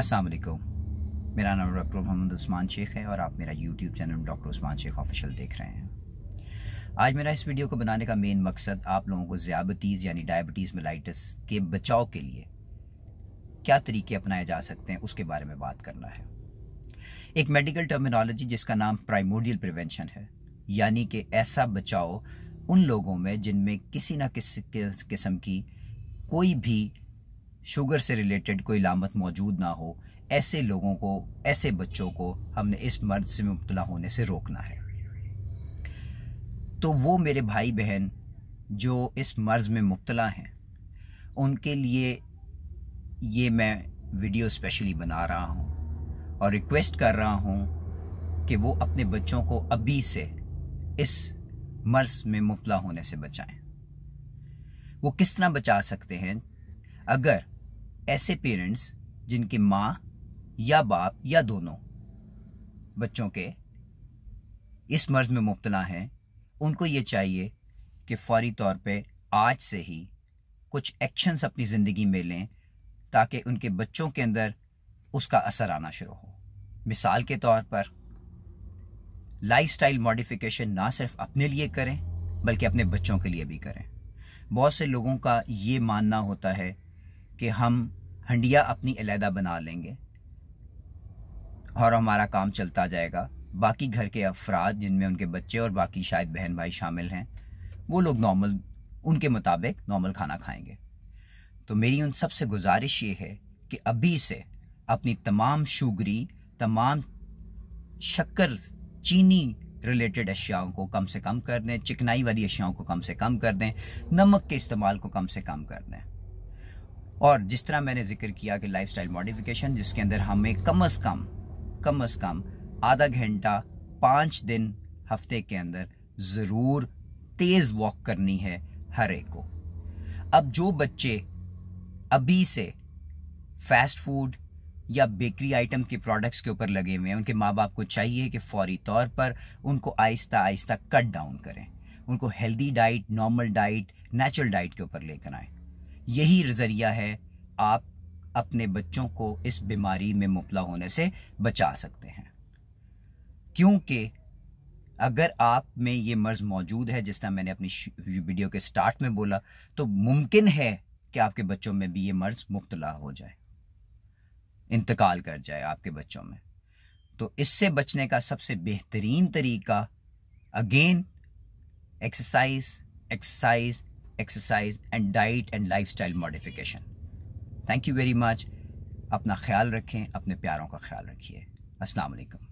अस्सलाम वालेकुम मेरा नाम डॉक्टर मोहम्मद उस्मान शेख है और आप मेरा YouTube channel doctor Usman Shaikh official देख रहे हैं आज मेरा इस वीडियो को बनाने का मेन मकसद आप लोगों को ज़्यादतीज़ यानी डायबिटीज़ मिलाइटिस के बचाव के लिए क्या तरीके अपनाए जा सकते हैं उसके बारे में बात करना है एक मेडिकल टर्मिनोलॉजी जिसका नाम प्राइमोडियल प्रिवेंशन है यानी कि ऐसा बचाव उन लोगों में जिनमें किसी न किसी किस्म की कोई भी शुगर से रिलेटेड कोई लामत मौजूद ना हो ऐसे लोगों को ऐसे बच्चों को हमने इस मर्ज से मुबतला होने से रोकना है तो वो मेरे भाई बहन जो इस मर्ज़ में मुबतला हैं उनके लिए ये मैं वीडियो स्पेशली बना रहा हूँ और रिक्वेस्ट कर रहा हूँ कि वो अपने बच्चों को अभी से इस मर्ज़ में मुबला होने से बचाएं वो किस तरह बचा सकते हैं अगर ऐसे पेरेंट्स जिनके माँ या बाप या दोनों बच्चों के इस मर्ज में मुबतला हैं उनको ये चाहिए कि फौरी तौर पे आज से ही कुछ एक्शंस अपनी ज़िंदगी में लें ताकि उनके बच्चों के अंदर उसका असर आना शुरू हो मिसाल के तौर पर लाइफस्टाइल मॉडिफिकेशन ना सिर्फ अपने लिए करें बल्कि अपने बच्चों के लिए भी करें बहुत से लोगों का ये मानना होता है कि हम हंडिया अपनी अलहदा बना लेंगे और हमारा काम चलता जाएगा बाकी घर के अफराद जिनमें उनके बच्चे और बाकी शायद बहन भाई शामिल हैं वो लोग नॉर्मल उनके मुताबिक नॉर्मल खाना खाएंगे तो मेरी उन सब से गुजारिश ये है कि अभी से अपनी तमाम शुगरी तमाम शक्कर चीनी रिलेटेड अशियाओं को कम से कम कर दें चिकनाई वाली अशियाओं को कम से कम कर दें नमक के इस्तेमाल को कम से कम कर दें और जिस तरह मैंने जिक्र किया कि स्टाइल मॉडिफिकेशन जिसके अंदर हमें कम अज़ कम कम अज़ कम आधा घंटा पाँच दिन हफ्ते के अंदर ज़रूर तेज़ वॉक करनी है हर एक को अब जो बच्चे अभी से फास्ट फूड या बेकरी आइटम के प्रोडक्ट्स के ऊपर लगे हुए हैं उनके माँ बाप को चाहिए कि फौरी तौर पर उनको आहिस्ता आहिस्ता कट डाउन करें उनको healthy diet normal diet natural diet के ऊपर लेकर आएँ यही नज़रिया है आप अपने बच्चों को इस बीमारी में मुबला होने से बचा सकते हैं क्योंकि अगर आप में ये मर्ज़ मौजूद है जिस तरह मैंने अपनी वीडियो के स्टार्ट में बोला तो मुमकिन है कि आपके बच्चों में भी ये मर्ज़ मुबला हो जाए इंतकाल कर जाए आपके बच्चों में तो इससे बचने का सबसे बेहतरीन तरीका again exercise exercise exercise and diet and lifestyle modification thank you very much अपना ख्याल रखें अपने प्यारों का ख्याल रखिए अस्सलाम वालेकुम